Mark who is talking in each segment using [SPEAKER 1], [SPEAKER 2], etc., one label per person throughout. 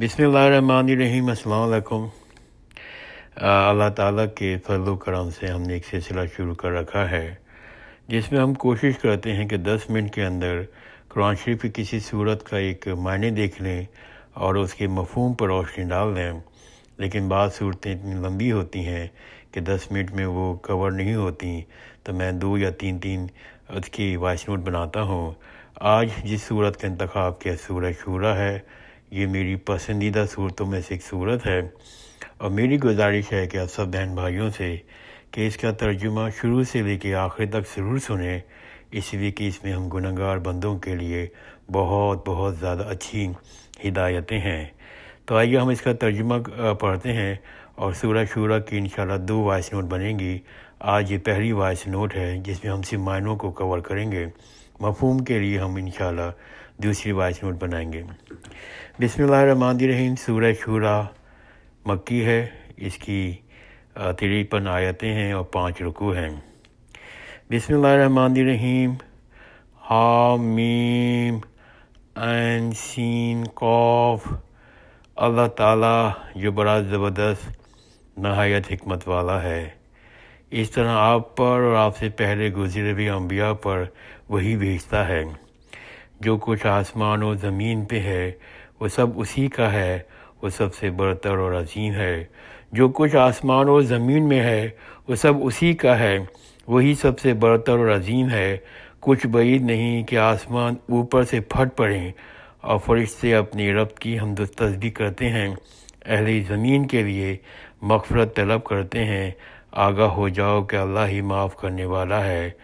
[SPEAKER 1] रहीम अल्लाम अल्लाह ताला के फजल करम से हमने एक सिलसिला शुरू कर रखा है जिसमें हम कोशिश करते हैं कि 10 मिनट के अंदर कुरान शरीफ की किसी सूरत का एक मायने देख लें और उसके मफहम पर रोशनी डाल दें लेकिन बाद सूरतें इतनी लंबी होती हैं कि 10 मिनट में वो कवर नहीं होती तो मैं दो या तीन तीन उसकी वॉइस नोट बनाता हूँ आज जिस सूरत का इंतखब किया सूरज शूरा है ये मेरी पसंदीदा सूरतों में से एक सूरत है और मेरी गुजारिश है कि आप सब बहन भाइयों से कि इसका तर्जुमा शुरू से लेके आखिर तक ज़रूर सुने इसलिए कि इसमें हम गुनागार बंदों के लिए बहुत बहुत ज़्यादा अच्छी हिदायतें हैं तो आइए हम इसका तर्जुमा पढ़ते हैं और सूरह शूरा की इन दो वॉइस नोट बनेंगी आज ये पहली वॉइस नोट है जिसमें हम मायनों को कवर करेंगे मफहम के लिए हम इन दूसरी वाइस नोट बनाएंगे बिसमीम सूरह शूरा मक्की है इसकी तिरपन आयतें हैं और पांच रुकू हैं बिसमीम हामीम एन सीन कौफ अल्लाह ताला जो बड़ा ज़बरदस्त नहायत हमत वाला है इस तरह आप पर और आपसे पहले गुजरे हुए अम्बिया पर वही भेजता है जो कुछ आसमान और ज़मीन पे है वो सब उसी का है वो सबसे बरतर और अजीम है जो कुछ आसमान और ज़मीन में है वो सब उसी का है वही सबसे बरतर और अजीम है कुछ बैद नहीं कि आसमान ऊपर से फट पड़े और फरिश्ते अपने रब की हम तस्बी करते हैं अहल ज़मीन के लिए मफफरत तलब करते हैं आगाह हो जाओ कि अल्लाह ही माफ़ करने वाला है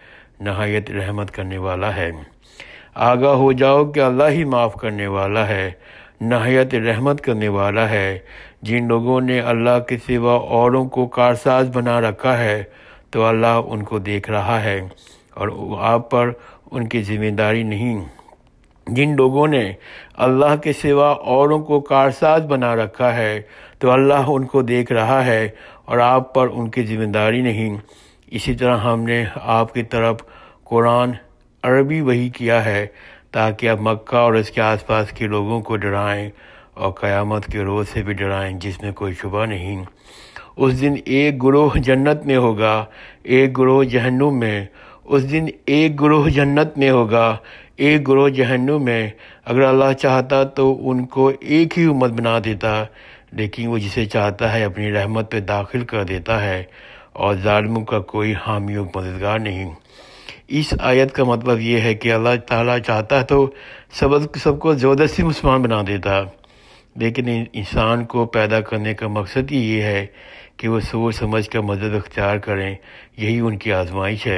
[SPEAKER 1] नहायत रहमत करने वाला है आगा हो जाओ कि अल्लाह ही माफ़ करने वाला है नहायत रहमत करने वाला है जिन लोगों ने अल्लाह के सिवा औरों को कारसाज बना रखा है तो अल्लाह उनको देख रहा है और आप पर उनकी ज़िम्मेदारी नहीं जिन लोगों ने अल्लाह के सिवा औरों को कारसाज बना रखा है तो अल्लाह उनको देख रहा है और आप पर उनकी ज़िम्मेदारी नहीं इसी तरह हमने आपकी तरफ कुरान अरबी वही किया है ताकि अब मक्का और इसके आसपास के लोगों को डराएं और क़यामत के रोज़ से भी डराएं जिसमें कोई शुबा नहीं उस दिन एक ग्रोह जन्नत में होगा एक ग्रोह जहनुम में उस दिन एक ग्रोह जन्नत में होगा एक ग्रोह जहन्नुम में अगर अल्लाह चाहता तो उनको एक ही उम्मत बना देता लेकिन वो जिसे चाहता है अपनी रहमत पे दाखिल कर देता है और जालमों का कोई हामियों मददगार नहीं इस आयत का मतलब ये है कि अल्लाह ताला चाहता तो सब सबको ज़बरदस्ती मुसलमान बना देता लेकिन इंसान को पैदा करने का मकसद ही ये है कि वो सोच समझ कर मदद अख्तियार करें यही उनकी आजमाइश है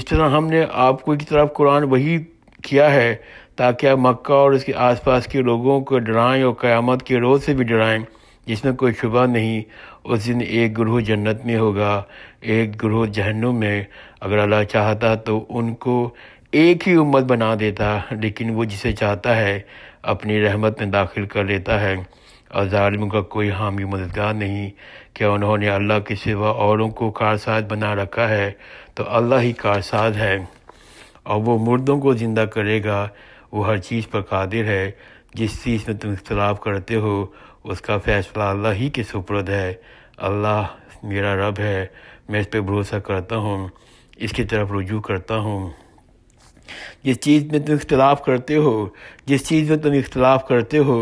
[SPEAKER 1] इस तरह हमने आपको की तरफ कुरान वही किया है ताकि आप मक्का और उसके आसपास के लोगों को डराएं और क़्यामत के रोज़ से भी डराएं जिसमें कोई शुबा नहीं उस दिन एक ग्रोह जन्नत में होगा एक ग्रोह जहनुम में अगर अल्लाह चाहता तो उनको एक ही उम्मत बना देता लेकिन वो जिसे चाहता है अपनी रहमत में दाखिल कर लेता है और ालम का कोई हामी मददगार नहीं क्या उन्होंने अल्लाह के सिवा औरों को कारसाज बना रखा है तो अल्लाह ही कारसाज है और वो मुर्दों को ज़िंदा करेगा वो हर चीज़ पर कादिर है जिस चीज़ में तुम इख्तलाफ करते हो उसका फ़ैसला अल्लाह ही के सुप्रद है अल्लाह मेरा रब है मैं इस पर भरोसा करता हूँ इसकी तरफ रुजू करता हूँ जिस चीज़ में तुम इख्तलाफ करते हो जिस चीज़ में तुम इख्तलाफ करते हो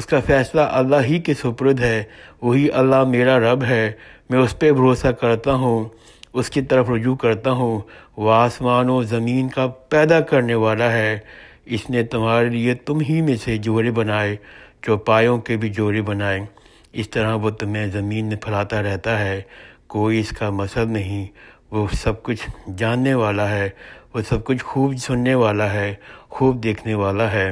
[SPEAKER 1] उसका फ़ैसला अल्लाह ही के सुप्रद है वही अल्लाह मेरा रब है मैं उस पर भरोसा करता हूँ उसकी तरफ रजू करता हूँ वह आसमान व ज़मीन का पैदा करने वाला है इसने तुम्हारे लिए तुम ही में से जोड़े बनाए चौपायों के भी जोड़े बनाए इस तरह वो तुम्हें ज़मीन में फैलाता रहता है कोई इसका मसल नहीं वो सब कुछ जानने वाला है वो सब कुछ खूब सुनने वाला है खूब देखने वाला है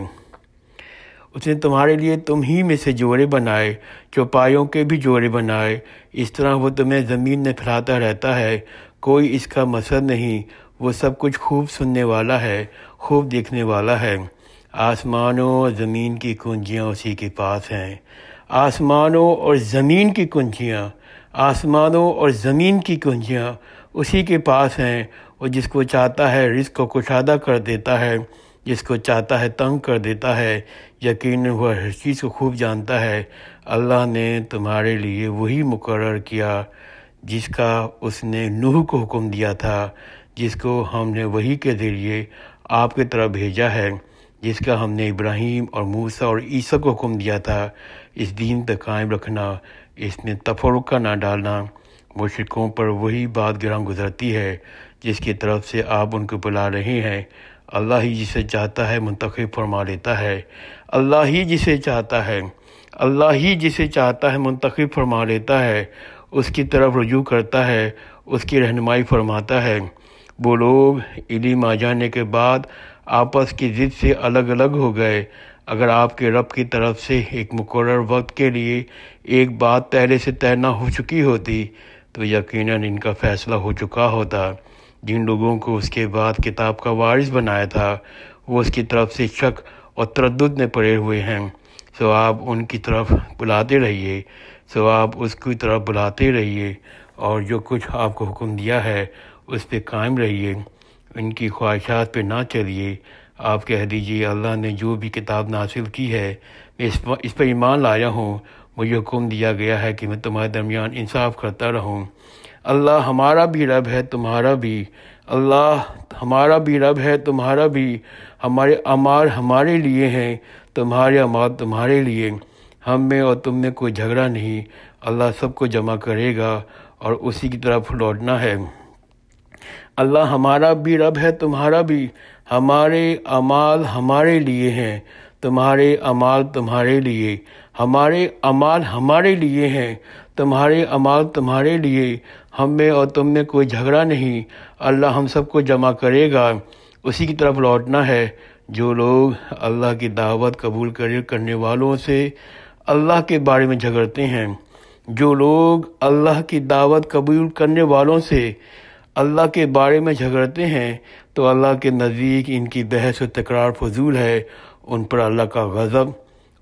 [SPEAKER 1] उसने तुम्हारे लिए तुम ही में से जोड़े बनाए चौपायों के भी जोड़े बनाए इस तरह वो तुम्हें ज़मीन में फैलाता रहता है कोई इसका मसल नहीं वो सब कुछ खूब सुनने वाला है खूब देखने वाला है आसमानों और ज़मीन की कुंजियाँ उसी के पास हैं आसमानों और ज़मीन की कुंजियाँ आसमानों और ज़मीन की कुंजियाँ उसी के पास हैं और जिसको चाहता है रिस्क को कुशादा कर देता है जिसको चाहता है तंग कर देता है यकीन वह हर चीज़ को खूब जानता है अल्लाह ने तुम्हारे लिए वही मुकर किया जिसका उसने नूह को हुक्म दिया था जिसको हमने वही के ज़रिए आपके तरफ भेजा है जिसका हमने इब्राहिम और मूसा और ईसा को हुक्म दिया था इस दीन तक कायम रखना इसमें तफरुका ना डालना मुशरकों पर वही बात ग्रहण गुजरती है जिसकी तरफ से आप उनको बुला रहे हैं अल्लाह ही जिसे चाहता है मुंतखब फरमा लेता है अल्लाह ही जिसे चाहता है अल्लाह ही जिसे चाहता है मुंतखब फरमा लेता है उसकी तरफ रजू करता है उसकी रहनुमाई फरमाता है वो लोग इली आ जाने के बाद आपस की ज़िद से अलग अलग हो गए अगर आपके रब की तरफ से एक मुकर वक्त के लिए एक बात पहले से तय ना हो चुकी होती तो यकीनन इनका फ़ैसला हो चुका होता जिन लोगों को उसके बाद किताब का वारिस बनाया था वो उसकी तरफ से शक और तरद में पड़े हुए हैं सो आप उनकी तरफ बुलाते रहिए सो आप उसकी तरफ बुलाते रहिए और जो कुछ आपको हुक्म दिया है उस पर कायम रहिए उनकी ख्वाहिशात पे ना चलिए आप कह दीजिए अल्लाह ने जो भी किताब नासिल की है मैं इस पर इस पर ईमान लाया हूँ मुझे हुक्म दिया गया है कि मैं तुम्हारे दरमियान इंसाफ करता रहूँ अल्लाह हमारा भी रब है तुम्हारा भी अल्लाह हमारा भी रब है तुम्हारा भी हमारे अमार हमारे लिए हैं तुम्हारे अमार तुम्हारे लिए हम में और तुम में कोई झगड़ा नहीं अल्लाह सबको जमा करेगा और उसी की तरफ लौटना है अल्लाह हमारा भी रब है तुम्हारा भी हमारे अमाल हमारे लिए हैं तुम्हारे अमाल तुम्हारे लिए हमारे अमाल हमारे लिए हैं तुम्हारे अमाल तुम्हारे लिए हम में और तुम में कोई झगड़ा नहीं अल्लाह हम सबको जमा करेगा उसी की तरफ लौटना है जो लोग अल्लाह की दावत कबूल कर करने वालों से अल्लाह के बारे में झगड़ते हैं जो लोग अल्लाह की दावत कबूल करने वालों से अल्लाह के बारे में झगड़ते हैं तो अल्लाह के नज़दीक इनकी बहस व तकरार फजूल है उन पर अल्लाह का गज़ब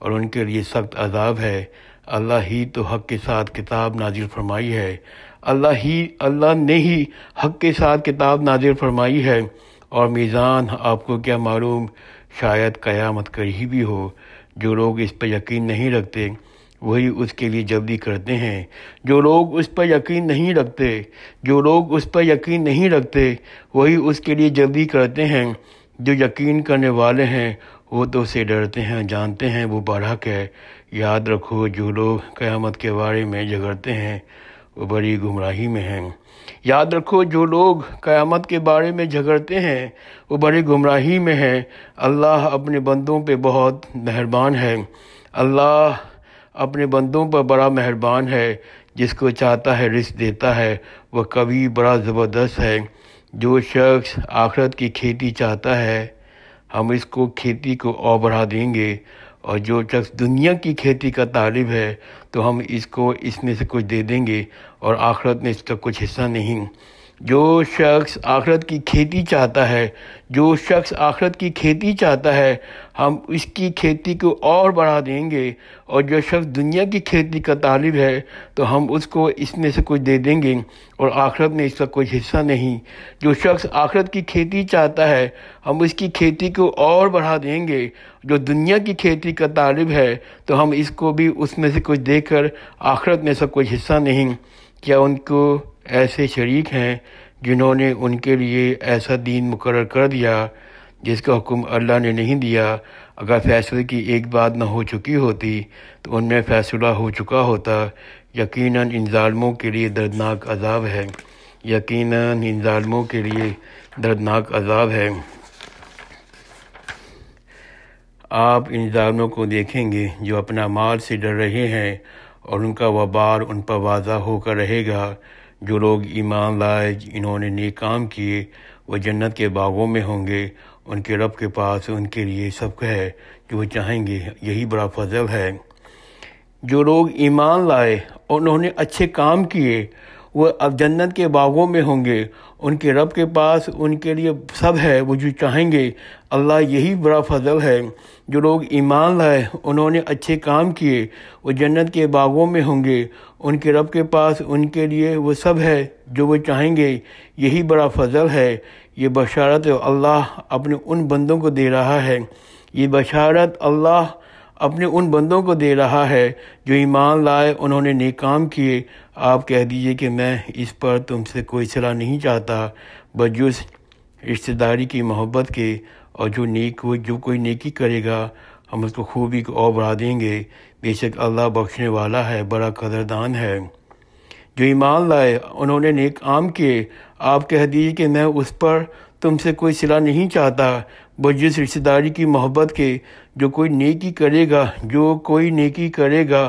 [SPEAKER 1] और उनके लिए सख्त अजाब है अल्लाह ही तो हक के साथ किताब नाजिल फरमाई है अल्लाह ही अल्लाह ने ही हक के साथ किताब नाजिल फरमाई है और मीज़ान आपको क्या मालूम शायद क़यामत ही भी हो जो लोग इस पर यकीन नहीं रखते वही उसके लिए जल्दी करते हैं जो लोग उस पर यकीन नहीं रखते जो लोग उस पर यकीन नहीं रखते वही उसके लिए जल्दी करते हैं जो यकीन करने वाले हैं वो तो उसे डरते हैं जानते हैं वो बरहक है याद रखो जो लोग क़यामत के बारे में झगड़ते हैं वो बड़ी गुमराही में हैं याद रखो जो लोग क़यामत के बारे में झगड़ते हैं वो बड़ी गुमराही में हैं अल्लाह अपने बंदों पे बहुत मेहरबान है अल्लाह अपने बंदों पर बड़ा मेहरबान है जिसको चाहता है रिस्क देता है वह कभी बड़ा ज़बरदस्त है जो शख्स आखरत की खेती चाहता है हम इसको खेती को और बढ़ा देंगे और जो शख्स दुनिया की खेती का तालिब है तो हम इसको इसमें से कुछ दे देंगे और आखरत में इसका कुछ हिस्सा नहीं जो शख्स आखरत की खेती चाहता है जो शख्स आखरत की खेती चाहता है हम इसकी खेती को और बढ़ा देंगे और जो शख्स दुनिया की खेती का तालिब है तो हम उसको इसमें से कुछ दे देंगे और आखरत में इसका कोई हिस्सा नहीं जो शख्स आखरत की खेती चाहता है हम उसकी खेती को और बढ़ा देंगे जो दुनिया की खेती का तालिब है तो हम इसको भी उसमें से कुछ देकर आखरत में सब कुछ हिस्सा नहीं क्या उनको ऐसे शरीक हैं जिन्होंने उनके लिए ऐसा दीन मुकर कर दिया जिसका हुक्म अल्लाह ने नहीं दिया अगर फैसले की एक बात ना हो चुकी होती तो उनमें फ़ैसला हो चुका होता यकीनन इन ालमों के लिए दर्दनाक अजाब है यकीनन इन ालमों के लिए दर्दनाक अजाब है आप इन ालमों को देखेंगे जो अपना माल से डर रहे हैं और उनका वबार उन पर वाजा होकर रहेगा जो लोग ईमान लाए इन्होंने नेक काम किए वह जन्नत के बागों में होंगे उनके रब के पास उनके लिए सब है जो वो चाहेंगे यही बड़ा फजल है जो लोग ईमान लाए उन्होंने अच्छे काम किए वह अब जन्नत के बागों में होंगे उनके रब के पास उनके लिए सब है वो जो चाहेंगे अल्लाह यही बड़ा फजल है जो लोग ईमान लाए उन्होंने अच्छे काम किए वो जन्नत के बागों में होंगे उनके रब के पास उनके लिए वो सब है जो वो चाहेंगे यही बड़ा फजल है ये बशारत अल्लाह अपने उन बंदों को दे रहा है ये बशारत अल्लाह अपने उन बंदों को दे रहा है जो ईमान लाए उन्होंने नेक काम किए आप कह दीजिए कि मैं इस पर तुमसे कोई सलाह नहीं चाहता जो रिश्तेदारी की मोहब्बत के और जो नेक को जो कोई नेकी करेगा हम उसको खूबी को और बढ़ा देंगे बेशक अल्लाह बख्शने वाला है बड़ा कदरदान है जो ईमान लाए उन्होंने नेक आम किए आप कह दीजिए कि मैं उस पर तुमसे कोई सिला नहीं चाहता जिस रिश्तेदारी की मोहब्बत के जो कोई नेकी करेगा जो कोई नेकी करेगा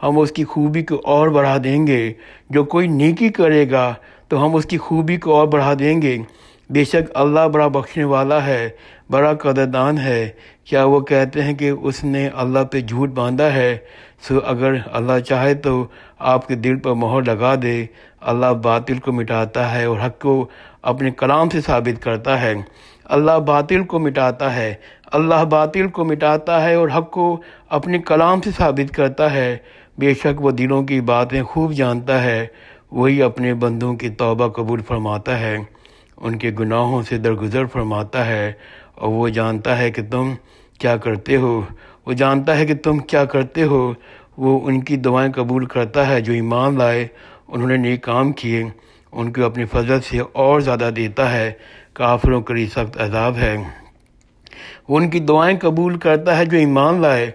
[SPEAKER 1] हम उसकी खूबी को और बढ़ा देंगे जो कोई नेकी करेगा तो हम उसकी खूबी को और बढ़ा देंगे बेशक अल्लाह बड़ा बख्शने वाला है बड़ा कदरदान है क्या वो कहते हैं कि उसने अल्लाह पे झूठ बांधा है सो अगर अल्लाह चाहे तो आपके दिल पर मोहर लगा दे अल्लाह बातिल को मिटाता है और हक को अपने कलाम से साबित करता है अल्लाह बातिल को मिटाता है अल्लाह बातिल को मिटाता है और हक को अपने कलाम से साबित करता है बेशक वो दिलों की बातें खूब जानता है वही अपने बंदों की तौबा कबूल फरमाता है उनके गुनाहों से दरगुजर फरमाता है और वो जानता है कि तुम क्या करते हो वो जानता है कि तुम क्या करते हो वो उनकी दुआएं कबूल करता है जो ईमान लाए उन्होंने नेक काम किए उनको अपनी फजल से और ज़्यादा देता है काफिलों के लिए सख्त अजाब है उनकी दुआएं कबूल करता है जो ईमान लाए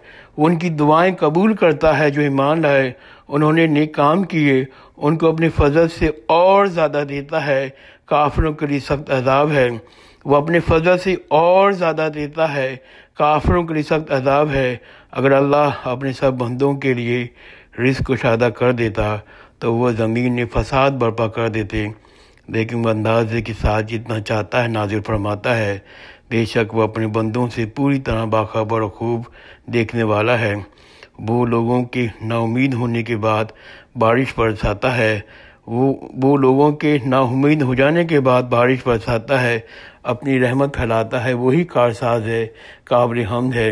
[SPEAKER 1] उनकी दुआएं कबूल करता है जो ईमान लाए उन्होंने नेक काम किए उनको अपने फजल से और ज़्यादा देता है काफिलों के लिए सख्त अजाब है वह अपने फजल से और ज़्यादा देता है काफिलों के लिए सख्त अजाब है अगर अल्लाह अपने सब बंदों के लिए रिस्क कुशादा कर देता तो वह ज़मीन में फसाद बर्पा कर देते लेकिन वह अंदाज के साथ जितना चाहता है नाजिर फरमाता है बेशक वह अपने बंदों से पूरी तरह बाखबर और खूब देखने वाला है वो लोगों के नाउमीद होने के बाद बारिश बरसाता है वो वो लोगों के नाउमीद हो जाने के बाद बारिश बरसाता है अपनी रहमत फैलाता है वही कारसाज है काबिल हमद है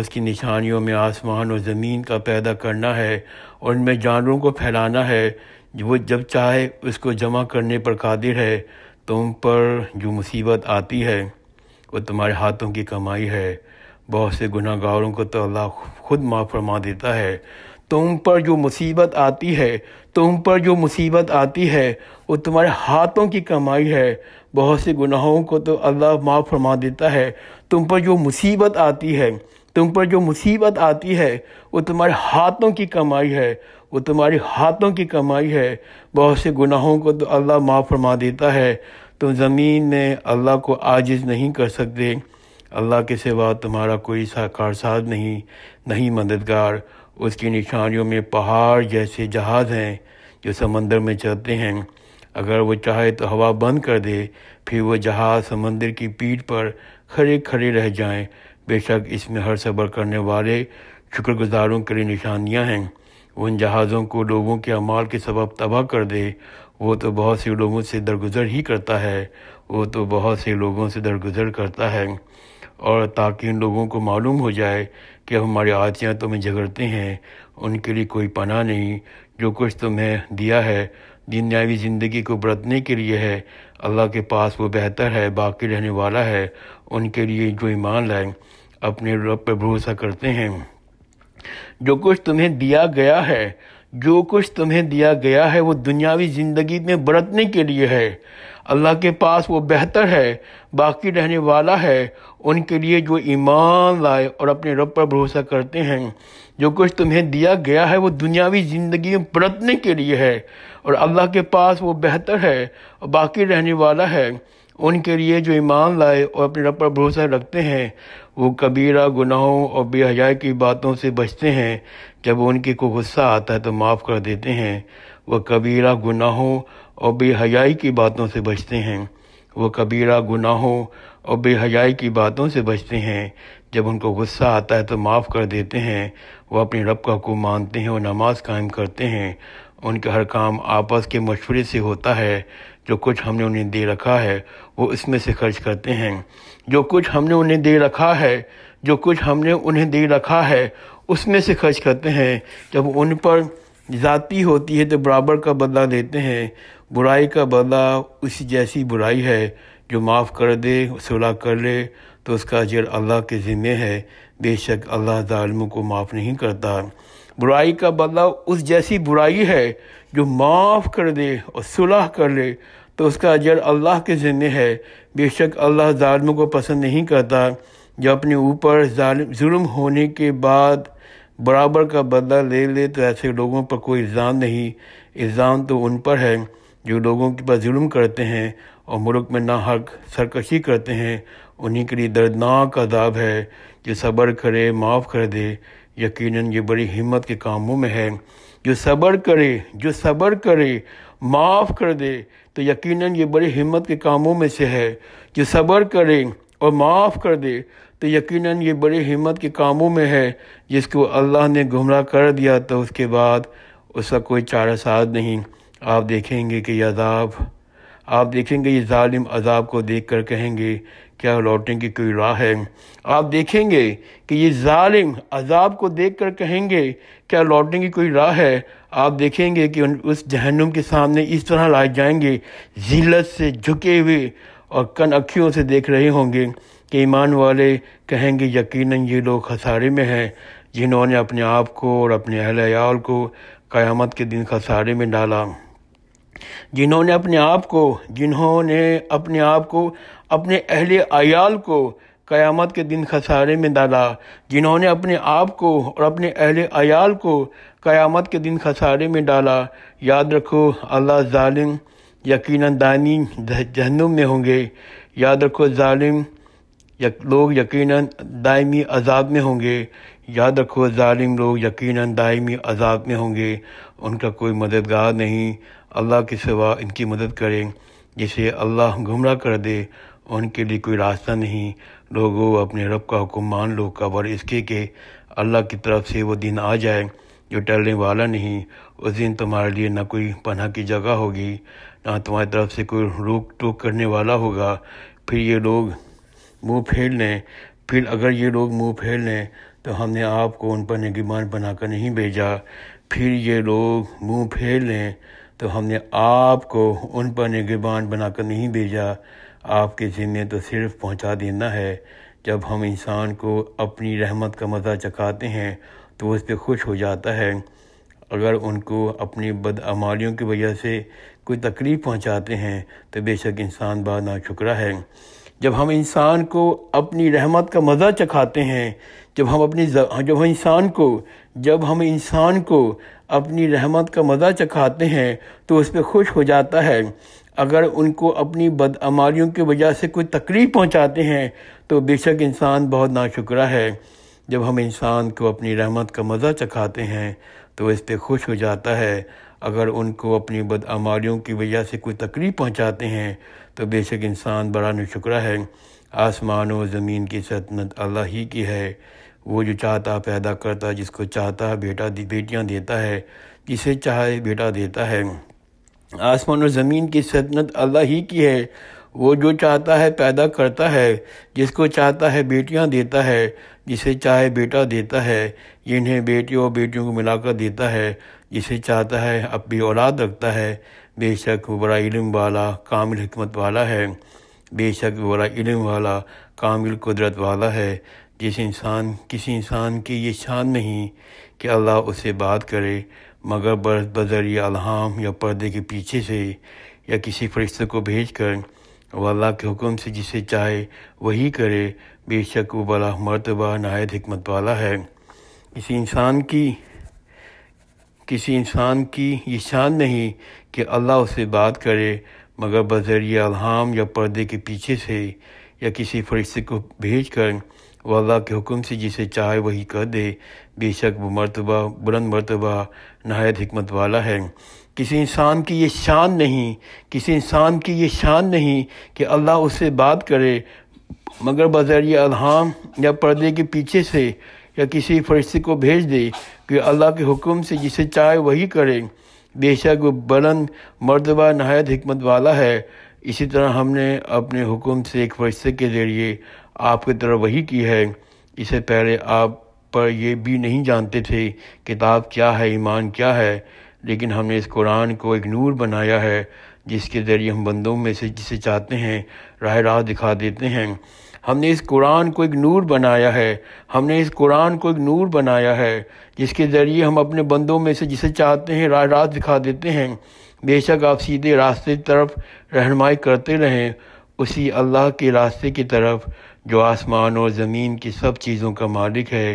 [SPEAKER 1] उसकी निशानियों में आसमान और ज़मीन का पैदा करना है और इनमें जानवरों को फैलाना है वो जब चाहे उसको जमा करने पर कादिर है तुम तो पर जो मुसीबत आती है वो तुम्हारे हाथों की कमाई है बहुत से गुनागारों को तो अल्लाह खुद माफ़ फरमा देता है तुम तो पर जो मुसीबत आती है तुम तो पर जो मुसीबत आती है वो तुम्हारे हाथों की कमाई है बहुत से गुनाहों को तो अल्लाह माफ़ फरमा देता है तुम पर जो मुसीबत आती है तुम पर जो मुसीबत आती है वो तुम्हारे हाथों की कमाई है वो तुम्हारे हाथों की कमाई है बहुत से गुनाहों को तो अल्लाह माफ़ फरमा देता है तुम तो ज़मीन में अल्लाह को आजिज़ नहीं कर सकते अल्लाह के सिवा तुम्हारा कोई सा कारसाज नहीं नहीं मददगार उसकी निशानियों में पहाड़ जैसे जहाज़ हैं जो समंदर में चलते हैं अगर वो चाहे तो हवा बंद कर दे फिर वो जहाज़ समंदर की पीठ पर खड़े खड़े रह जाएं बेशक इसमें हर सबर करने वाले शुक्रगुजारों के लिए निशानियाँ हैं उन जहाज़ों को लोगों के अमाल के सबब तबाह कर दे वो तो बहुत से लोगों से दरगुजर ही करता है वो तो बहुत से लोगों से दरगुजर करता है और ताकि उन लोगों को मालूम हो जाए कि हमारे आतियाँ तुम्हें झगड़ते हैं उनके लिए कोई पना नहीं जो कुछ तुम्हें दिया है दीनयावी ज़िंदगी को बरतने के लिए है अल्लाह के पास वो बेहतर है बाकी रहने वाला है उनके लिए जो ईमान लाएँ अपने रब पर भरोसा करते हैं जो कुछ तुम्हें दिया गया है जो कुछ तुम्हें दिया गया है वो दुनियावी ज़िंदगी में बरतने के लिए है अल्लाह के पास वो बेहतर है बाकी रहने वाला है उनके लिए जो ईमान लाए और अपने रब पर भरोसा करते हैं जो कुछ तुम्हें दिया गया है वो दुनियावी ज़िंदगी में बरतने के लिए है और अल्लाह के पास वो बेहतर है और बाकी रहने वाला है उनके लिए जो ईमान लाए और अपने रब पर भरोसा रखते हैं वो कबीरा गुनाहों और बेहजाई की बातों से बचते हैं जब उनके को गुस्सा आता है तो माफ़ कर देते हैं वह कबीरा गुनाहों और बेहजाई की बातों से बचते हैं वो कबीरा गुनाहों और बेहजाई की बातों से बचते हैं जब उनको गुस्सा आता है तो माफ़ कर देते हैं वो अपने रब का को मानते हैं और नमाज कायम करते हैं उनका हर काम आपस के मशवरे से होता है जो कुछ हमने उन्हें दे रखा है वो इसमें से खर्च करते हैं जो कुछ हमने उन्हें दे रखा है जो कुछ हमने उन्हें दे रखा है उसमें से खर्च करते हैं जब उन पर ज़ाती होती है तो बराबर का बदला देते हैं बुराई का बदला उसी जैसी बुराई है जो माफ़ कर दे सुलह कर ले तो उसका जर अल्लाह के ज़िम्मे है बेशक अल्लाह ालमों को माफ़ नहीं करता बुराई का बदला उस जैसी बुराई है जो माफ़ कर दे और सुलह कर ले तो उसका अजर अल्लाह के ज़िम्मे है बेशक अल्लाह ालम को पसंद नहीं करता जो अपने ऊपर जुल्म होने के बाद बराबर का बदला ले ले तो ऐसे लोगों पर कोई इल्ज़ाम नहीं इल्ज़ाम तो उन पर है जो लोगों के पास जुल्म करते हैं और मुल्क में ना हक सरकशी करते हैं उन्हीं के लिए दर्दनाक अदाब है जो सब्र करे माफ़ कर दे यकीनन ये बड़ी हिम्मत के कामों में है जो सब्र करे जो सब्र करे माफ़ कर दे तो यकीनन ये बड़े हिम्मत के कामों में से है जो सब्र करे और माफ़ कर दे तो यकीनन ये बड़े हिम्मत के कामों में है जिसको अल्लाह ने गुमराह कर दिया तो उसके बाद उसका कोई चारा साध नहीं आप देखेंगे कि अजाब आप देखेंगे ये ालिम अजाब को देख कर कहेंगे क्या लौटने की कोई राह है आप देखेंगे कि ये जालिम अजाब को देख कर कहेंगे क्या लौटने की कोई राह है आप देखेंगे कि उस जहनुम के सामने इस तरह लाए जाएंगे जिलत से झुके हुए और कन अखियों से देख रहे होंगे कि ईमान वाले कहेंगे यकीनन ये लोग खसारे में हैं जिन्होंने अपने आप को और अपने अहलयाल को क़यामत के दिन खसारे में डाला जिन्होंने अपने आप को जिन्होंने अपने आप को अपने अहले आयाल को क़यामत के दिन खसारे में डाला जिन्होंने अपने आप को और अपने अहले आयाल को क़यामत के दिन खसारे में डाला याद रखो अल्लाह ालिम यकीन दानी जहनुम में होंगे याद रखो ालिम लोग यकीन दायमी अजाब में होंगे याद रखो ालिम लोग यकीन दायमी अजाब में होंगे उनका कोई मददगार नहीं अल्लाह के सिवा इनकी मदद करें जिसे अल्लाह गुमराह कर दे उनके लिए कोई रास्ता नहीं लोगों अपने रब का हुक्म मान लो कबर इसके के अल्लाह की तरफ से वो दिन आ जाए जो टलने वाला नहीं उस दिन तुम्हारे लिए ना कोई पनह की जगह होगी ना तुम्हारी तरफ से कोई रोक टोक करने वाला होगा फिर ये लोग मुंह फेर लें फिर अगर ये लोग मुंह फेर लें तो हमने आपको उन पर निगमान बनाकर नहीं भेजा फिर ये लोग मुंह फेर लें तो हमने आपको उन पर निगमान बनाकर नहीं भेजा आपके ज़िम्मे तो सिर्फ पहुंचा देना है जब हम इंसान को अपनी रहमत का मज़ा चखाते हैं तो उस पर खुश हो जाता है अगर उनको अपनी बदअमालियों की वजह से कोई तकलीफ़ पहुंचाते हैं तो बेशक इंसान बाद ना शुक्रा है जब हम इंसान को अपनी रहमत का मज़ा चखाते हैं जब हम अपनी जब हम इंसान को जब हम इंसान को अपनी रहमत का मज़ा चखाते हैं तो उस पर खुश हो जाता है अगर उनको अपनी बदअमारियों की वजह से कोई तकलीफ पहुंचाते हैं तो बेशक इंसान बहुत नाशुक्रा है जब हम इंसान को अपनी रहमत का मज़ा चखाते हैं तो इस पर खुश हो जाता है अगर उनको अपनी बदअमारियों की वजह से कोई तकलीफ पहुंचाते हैं तो बेशक इंसान बड़ा नशुकरा है आसमान और ज़मीन की सतनत अल्लाह ही की है वो जो चाहता पैदा करता जिसको चाहता बेटा बेटियाँ देता है जिसे चाहे बेटा देता है आसमान और ज़मीन की सतनत अल्लाह ही की है वो जो चाहता है पैदा करता है जिसको चाहता है बेटियाँ देता है जिसे चाहे बेटा देता है जिन्हें बेटियों और बेटियों को मिलाकर देता है जिसे चाहता है अपनी औलाद रखता है बेशक वो बड़ा इलम वाला कामिल हमत वाला है बेशक बड़ा इलम वाला कामिल कुदरत वाला है जिस इंसान किसी इंसान की ये शान नहीं कि अल्लाह उससे बात करे मगर बरस बदर या अलहम या पर्दे के पीछे से या किसी फरिश्ते को भेज कर वल्ला के हुक्म से जिसे चाहे वही करे बेशक वो बड़ा मरतबा नहायत हमत वाला है किसी इंसान की किसी इंसान की ये शान नहीं कि अल्लाह उससे बात करे मगर बजरिया अलहम या पर्दे के पीछे से या किसी फरिश्ते को भेज कर वाला अल्लाह के हुक्म से जिसे चाहे वही कर दे बेशक वो मरतबा बुलंद मरतबा नहायत हमत वाला है किसी इंसान की ये शान नहीं किसी इंसान की ये शान नहीं कि अल्लाह उससे बात करे मगर बजरिया अलहम या पर्दे के पीछे से या किसी फरिश्ते को भेज दे कि अल्लाह के हुक्म से जिसे चाहे वही करें बेशक बुलंद मर्तबा नहायत हमत वाला है इसी तरह हमने अपने हुक्म से एक फरिश्ते के ज़रिए आपकी तरफ वही की है इससे पहले आप पर यह भी नहीं जानते थे किताब क्या है ईमान क्या है लेकिन हमने इस कुरान को एक नूर बनाया है जिसके ज़रिए हम बंदों में से जिसे चाहते हैं राह राह दिखा देते हैं हमने इस कुरान को एक नूर बनाया है हमने इस कुरान को एक नूर बनाया है जिसके ज़रिए हम अपने बंदों में से जिसे चाहते हैं राह रात दिखा देते हैं बेशक आप सीधे रास्ते की तरफ रहनमाई करते रहें उसी अल्लाह के रास्ते की तरफ जो आसमान और ज़मीन की सब चीज़ों का मालिक है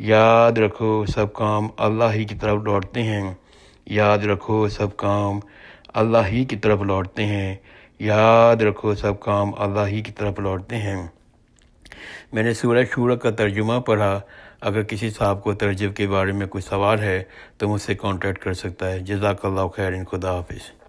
[SPEAKER 1] याद रखो सब काम अल्लाह ही की तरफ लौटते हैं याद रखो सब काम अल्लाह ही की तरफ लौटते हैं याद रखो सब काम अल्लाह ही की तरफ लौटते हैं मैंने सूरह शूरा का तर्जुमा पढ़ा अगर किसी साहब को तर्जब के बारे में कोई सवाल है तो मुझसे कॉन्टेक्ट कर सकता है जजाकल्ला खैर खुदा हाफिज़